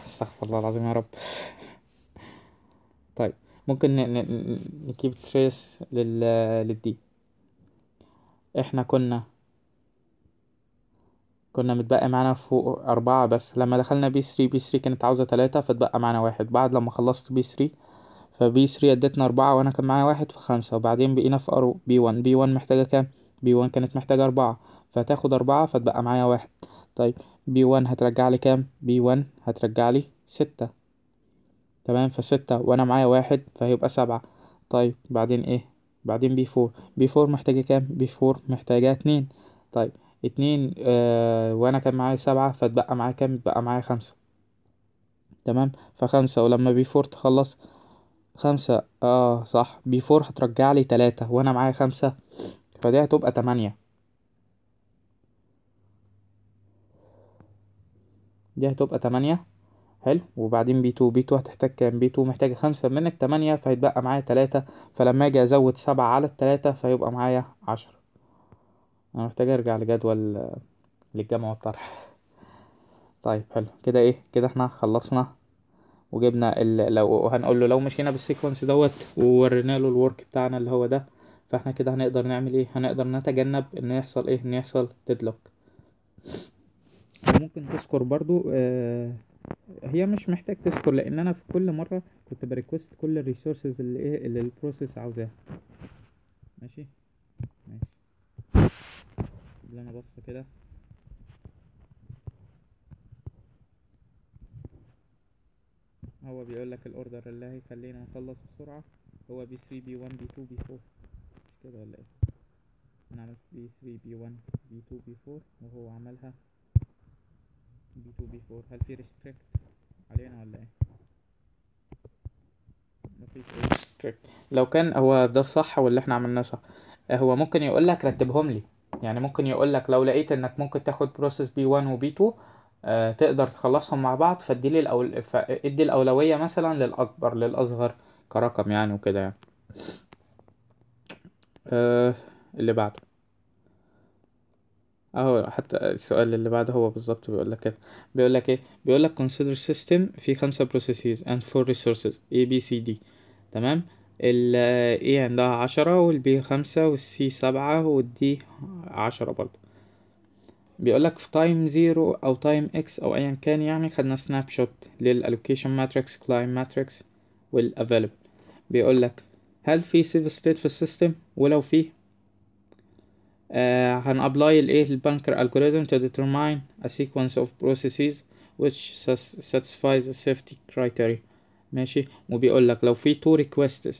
استغفر الله العظيم يا رب طيب ممكن نكيب تريس لل للدي احنا كنا كنا متبقى معانا فوق أربعة بس لما دخلنا بي سري بي سري كانت عاوزة تلاتة فاتبقى معانا واحد بعد لما خلصت بي ثري فبي سري ادتنا أربعة وأنا كان معايا واحد فخمسة وبعدين بقينا في أرو بي ون بي ون محتاجة كام بي ون كانت محتاجة أربعة فتاخد أربعة فتبقى معايا واحد طيب بي ون هترجع لي كام بي ون هترجع لي ستة تمام فستة وانا معايا واحد فهيبقى سبعة طيب بعدين ايه بعدين بي فور بي فور محتاجة كام بي فور محتاجة اتنين طيب اتنين آه وانا كان معايا سبعة فاتبقى معايا كام اتبقى معايا خمسة تمام فخمسة ولما بي فور تخلص خمسة اه صح بي فور هترجع لي تلاتة وانا معايا خمسة فدي هتبقى تمانية دي هتبقى تمانية حلو وبعدين بي 2 بي 2 هتحتاج كام بي 2 محتاجه خمسة من تمانية فهيتبقى معايا تلاتة فلما اجي ازود سبعة على التلاتة فيبقى معايا عشرة انا محتاج ارجع لجدول للجمع والطرح طيب حلو كده ايه كده احنا خلصنا وجبنا ال... لو هنقول له لو مشينا بالسيكونس دوت وورينا له الورك بتاعنا اللي هو ده فاحنا كده هنقدر نعمل ايه هنقدر نتجنب ان يحصل ايه ان يحصل ديدلوك ممكن تذكر برضو آه هي مش محتاج تذكر لان انا في كل مره كنت بريكوست كل الريسورسز اللي ايه اللي البروسيس عاوزاها ماشي ماشي اللي انا بص كده هو بيقول لك الاوردر اللي هيخلينا نخلص بسرعه هو بي 3 بي 1 بي 2 بي 4 مش كده ولا ايه انا عملت بي 3 بي 1 بي 2 بي 4 وهو عملها B2 B4 هل في ريستريكت علينا ولا ايه مفيش اي ريستريكت لو كان هو ده صح واللي احنا عملناه صح هو ممكن يقول لك رتبهم لي يعني ممكن يقول لك لو لقيت انك ممكن تاخد بروسيس بي 1 وبي 2 تقدر تخلصهم مع بعض فادي لي الأول... ادي الاولويه مثلا للاكبر للاصغر كرقم يعني وكده يعني آه اللي بعده اهو حتى السؤال اللي بعده هو بالظبط بيقول لك كده بيقول لك ايه بيقول لك consider system فيه خمسة processes and four resources A B C D تمام ال A عندها عشرة والبي خمسة والسي سبعة والدي عشرة برضو بيقول لك في تايم زيرو او تايم اكس او ايا كان يعني خدنا سناب شوت للالوكيشن ماتريكس كلايم ماتريكس والافيلبل بيقول لك هل في سيف ستيت في السيستم ولو فيه هنابلاي الايه البنكر algorithm to determine a sequence of processes which satisfies the safety criteria ماشي وبيقول لك لو في two requests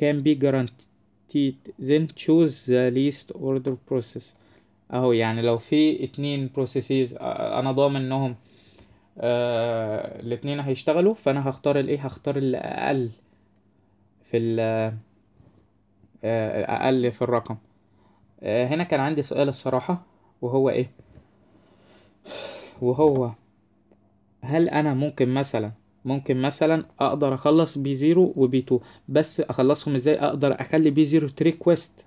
can be guaranteed then choose the least order process اهو يعني لو في اتنين processes انا ضامن انهم آه الاتنين هيشتغلوا فانا هختار الايه هختار اللي اقل في ال اقل في الرقم آه، هنا كان عندي سؤال الصراحة وهو ايه وهو هل انا ممكن مثلا ممكن مثلا اقدر اخلص بي زيرو وبي تو بس اخلصهم ازاي اقدر اخلي بي زيرو تريكوست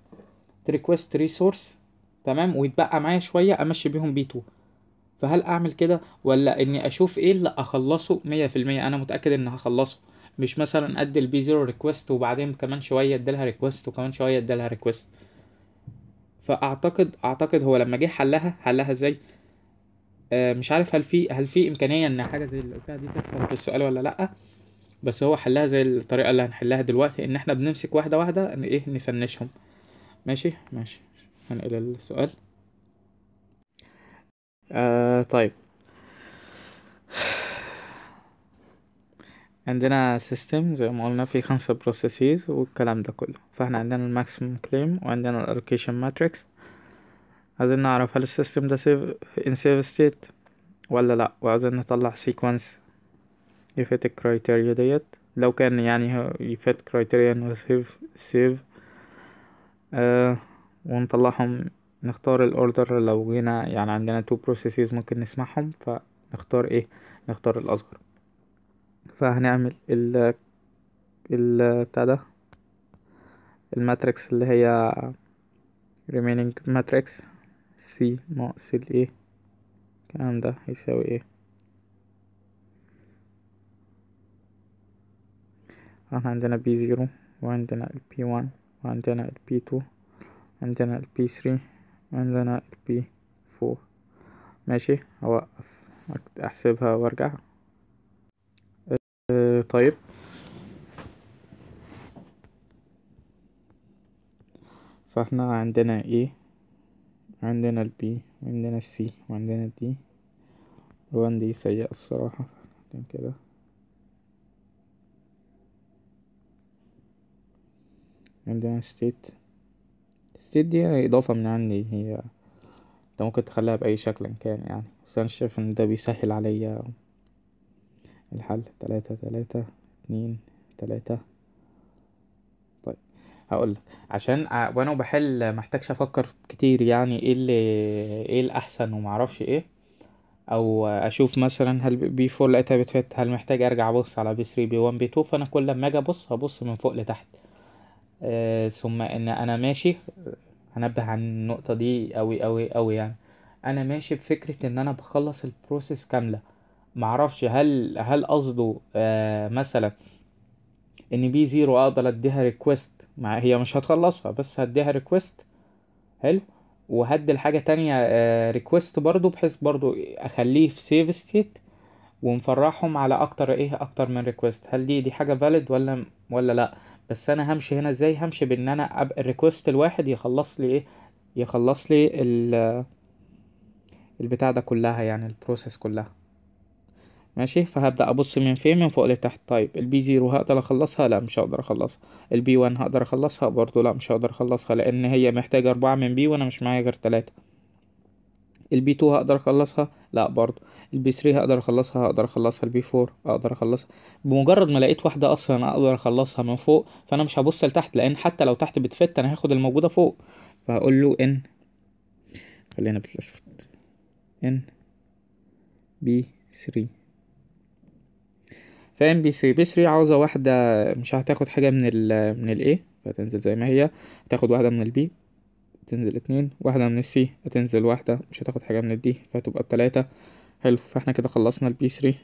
تريكوست ريسورس تمام ويتبقى معايا شوية امشي بيهم بي تو فهل اعمل كده ولا اني اشوف ايه اللي اخلصه مية في المية انا متأكد ان هخلصه مش مثلا ادي البي زيرو ريكوست وبعدين كمان شوية اديلها ريكوست وكمان شوية اديلها ريكوست فاعتقد اعتقد هو لما جه حلها حلها ازاي آه مش عارف هل في هل في امكانيه ان حاجه زي اللي قلتها دي تدخل في السؤال ولا لا بس هو حلها زي الطريقه اللي هنحلها دلوقتي ان احنا بنمسك واحده واحده ان ايه نفنشهم ماشي ماشي هنقل السؤال آه طيب عندنا سيستم زي ما قلنا فيه خمسة بروسيسز والكلام ده كله فاحنا عندنا الماكسيمم كليم وعندنا الالوكيشن ماتريكس عايزين نعرف هل السيستم ده سيف ان سيف ستيت ولا لا وعايزين نطلع سيكونس يفيت الكرايتيريا ديت لو كان يعني يفيت كرايتيريا انه سيف سيف آه ونطلعهم نختار الاوردر لو جينا يعني عندنا تو بروسيسز ممكن نسمعهم فنختار ايه نختار الاصغر فهنعمل ال ال بتاع ده الماتريكس اللي هي remaining matrix C ناقص ال A الكلام ده هيساوي ايه احنا عندنا بي زيرو وعندنا البي وان وعندنا البي تو عندنا البي ثري وعندنا البي فور ماشي هوقف احسبها وارجع طيب فاحنا عندنا A عندنا ال B وعندنا ال C وعندنا ال D الوان دي سيئة الصراحة كده عندنا state ستيت دي إضافة من عندي هي انت ممكن تخليها بأي شكل كان يعني بس أنا شايف إن ده بيسهل عليا الحل تلاتة تلاتة اتنين تلاتة طيب هقولك عشان وانا بحل محتاجش افكر كتير يعني ايه اللي ايه الاحسن ومعرفش ايه او اشوف مثلا هل بي فور لقيتها بتفت هل محتاج ارجع ابص على بي 3 بي 1 بي 2 فانا كل لما اجي ابص هبص من فوق لتحت آه ثم ان انا ماشي هنبه عن النقطة دي اوي اوي اوي يعني انا ماشي بفكرة ان انا بخلص البروسيس كاملة معرفش هل هل قصده آه مثلا ان بي زيرو اقدر اديها ريكوست مع هي مش هتخلصها بس هديها ريكوست حلو وهدي الحاجة تانية آه ريكوست برضو بحيث برضو اخليه في سيف ستيت ونفرحهم على اكتر ايه اكتر من ريكوست هل دي دي حاجة فاليد ولا ولا لا بس انا همشي هنا ازاي همشي بان انا ابقى الريكوست الواحد يخلص لي ايه يخلص لي البتاع ده كلها يعني البروسيس كلها ماشي فهبدأ أبص من فين من فوق لتحت طيب البي زيرو هقدر أخلصها لا مش هقدر أخلصها البي وان هقدر أخلصها برضو لا مش هقدر أخلصها لأن هي محتاجة أربعة من بي وأنا مش معايا غير تلاتة البي 2 هقدر اخلصها لا برضو البي 3 هقدر اخلصها هقدر اخلصها البي 4 اقدر اخلصها بمجرد ما لقيت واحده اصلا اقدر اخلصها من فوق فانا مش هبص لتحت لان حتى لو تحت بتفت انا هاخد الموجوده فوق فهقول له ان خلينا بالاسود ان بي 3 فام بي 3 بي 3 عاوزة واحدة مش هتاخد حاجة من ال من الايه فتنزل زي ما هي هتاخد واحدة من البي تنزل اتنين واحدة من السي هتنزل واحدة مش هتاخد حاجة من الدي فهتبقى بتلاتة حلو فاحنا كده خلصنا البي 3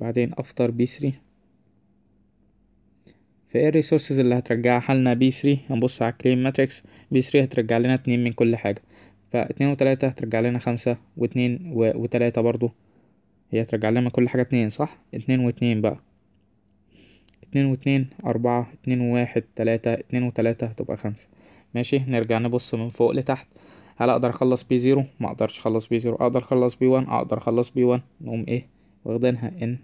بعدين افتر بي 3 فايه الريسورسز اللي هترجعها لنا بي 3 هنبص على الكليم ماتريكس بي 3 هترجع لنا اتنين من كل حاجة فاتنين وتلاتة هترجع لنا خمسة واتنين وتلاتة برضو هي ترجع لنا كل حاجة اتنين صح اتنين واتنين بقى اتنين واتنين أربعة اتنين وواحد تلاتة اتنين وتلاتة هتبقى خمسة ماشي نرجع نبص من فوق لتحت هل أقدر أخلص بي زيرو مقدرش أخلص بي زيرو أقدر أخلص بي وان أقدر أخلص بي وان نقوم إيه واخدينها إن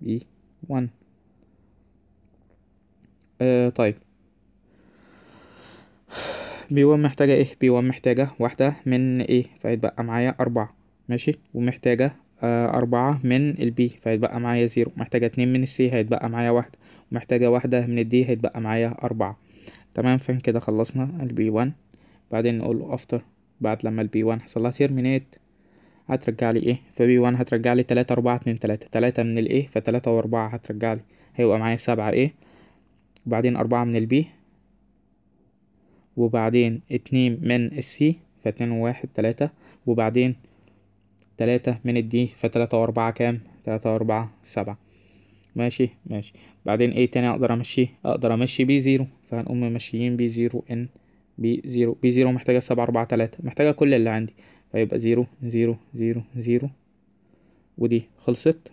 بي وان آه طيب بي وان محتاجة ايه بي وان محتاجة واحدة من ايه فهيتبقى معايا أربعة ماشي ومحتاجة آه، أربعة من البي فهيتبقى معايا زيرو محتاجة اتنين من السي هيتبقى معايا واحدة ومحتاجة واحدة من الدي هيتبقى معايا أربعة تمام فاهم كده خلصنا البي وان بعدين نقول له أفتر بعد لما البي وان حصل لها تيرمينيت هترجع لي إيه فبي وان هترجع لي تلاتة أربعة اتنين تلاتة تلاتة من الإيه فتلاتة وأربعة هترجع لي هيبقى معايا سبعة إيه وبعدين أربعة من البي وبعدين اتنين من السي فاتنين وواحد تلاتة وبعدين تلاتة من الدي فتلاتة وأربعة كام تلاتة وأربعة سبعة ماشي ماشي بعدين ايه تاني اقدر امشي اقدر امشي بي زيرو فهنقوم ماشيين بي زيرو ان بي زيرو بي زيرو محتاجة سبعة أربعة تلاتة محتاجة كل اللي عندي فيبقى زيرو زيرو زيرو زيرو ودي خلصت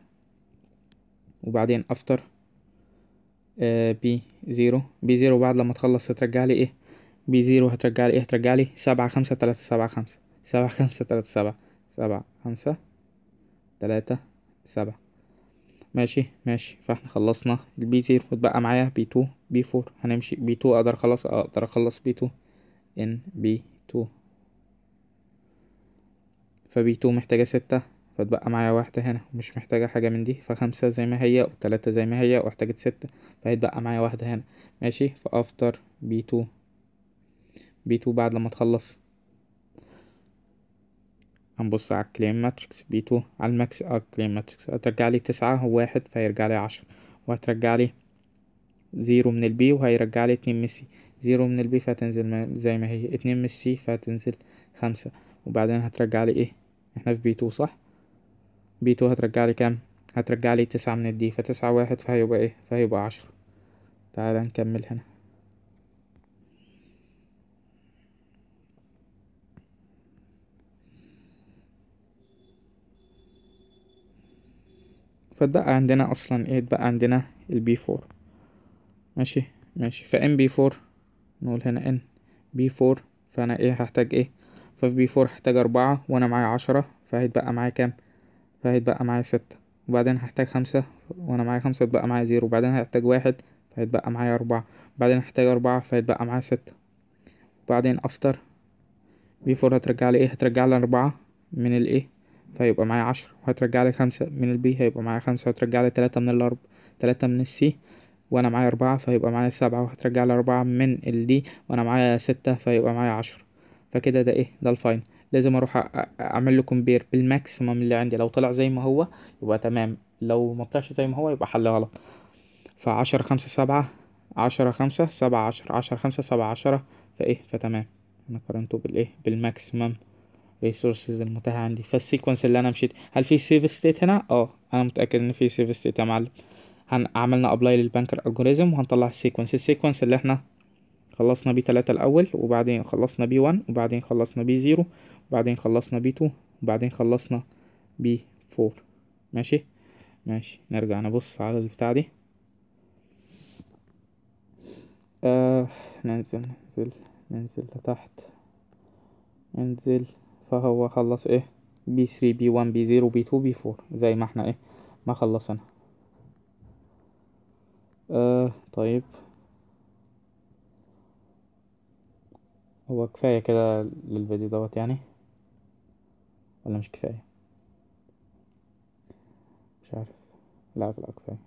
وبعدين افتر آه بي زيرو بي زيرو بعد لما تخلص هترجع لي ايه بي زيرو هترجع لي ايه هترجع لي سبعة خمسة تلاتة سبعة خمسة سبعة خمسة تلاتة سبعة سبعة خمسة تلاتة سبعة ماشي ماشي فاحنا خلصنا البي زيرو اتبقى معايا بي تو بي فور هنمشي بي تو اقدر اخلص اقدر اخلص بي تو ان بي تو فبي تو محتاجة ستة فاتبقى معايا واحدة هنا مش محتاجة حاجة من دي فخمسة زي ما هي وتلاتة زي ما هي واحتاجت ستة فهيتبقى معايا واحدة هنا ماشي فافتر بي تو بي تو بعد لما تخلص هنبص على الكليم ماتريكس بي تو على الماكس اه الكليم ماتريكس هترجع لي تسعة هو واحد فيرجع لي عشرة وهترجع لي زيرو من البي وهيرجع لي اتنين من السي زيرو من البي فهتنزل زي ما هي اتنين من السي فهتنزل خمسة وبعدين هترجع لي ايه احنا في بي تو صح بي تو هترجع لي كام هترجع لي تسعة من الدي فتسعة واحد فهيبقى ايه فهيبقى عشرة تعالى نكمل هنا فاتبقى عندنا اصلا ايه اتبقى عندنا البي فور ماشي ماشي فان بي فور نقول هنا ان بي فور فانا ايه هحتاج ايه ففي بي فور هحتاج اربعة وانا معايا عشرة فهيتبقى معايا كام فهيتبقى معايا ستة وبعدين هحتاج خمسة وانا معايا خمسة هيتبقى معايا زيرو وبعدين هحتاج واحد فهيتبقى معايا أربعة بعدين هحتاج أربعة فهيتبقى معايا ستة وبعدين أفتر بي فور هترجع لي إيه هترجع لي أربعة من الإيه فيبقى معايا عشرة وهترجع لي خمسة من البي هيبقى معايا خمسة وهترجع لي تلاتة من الأرب تلاتة من السي وأنا معايا أربعة فهيبقى معايا سبعة وهترجع لي أربعة من الدي وأنا معايا ستة فهيبقى معايا عشرة فكده ده إيه ده الفاين لازم أروح أعمل له كومبير بالماكسيمم اللي عندي لو طلع زي ما هو يبقى تمام لو ما طلعش زي ما هو يبقى حل غلط فعشرة خمسة سبعة عشرة خمسة سبعة عشرة عشرة خمسة سبعة عشرة فإيه فتمام أنا قارنته بالإيه بالماكسيمم الريسورسز المتاحه عندي فالسيكونس اللي انا مشيت هل في سيف ستيت هنا اه انا متاكد ان في سيف ستيت يا معلم عملنا ابلاي للبانكر الجوريزم وهنطلع السيكونس السيكونس اللي احنا خلصنا بيه تلاتة الأول وبعدين خلصنا بيه وان وبعدين خلصنا بيه زيرو وبعدين خلصنا بيه تو وبعدين خلصنا بيه فور ماشي ماشي نرجع نبص على البتاع دي آه ننزل ننزل ننزل لتحت ننزل فهو خلص ايه بي 3 بي 1 بي 0 بي 2 بي 4 زي ما احنا ايه ما خلصنا آه طيب هو كفاية كده للفيديو دوت يعني ولا مش كفاية مش عارف لا لا كفاية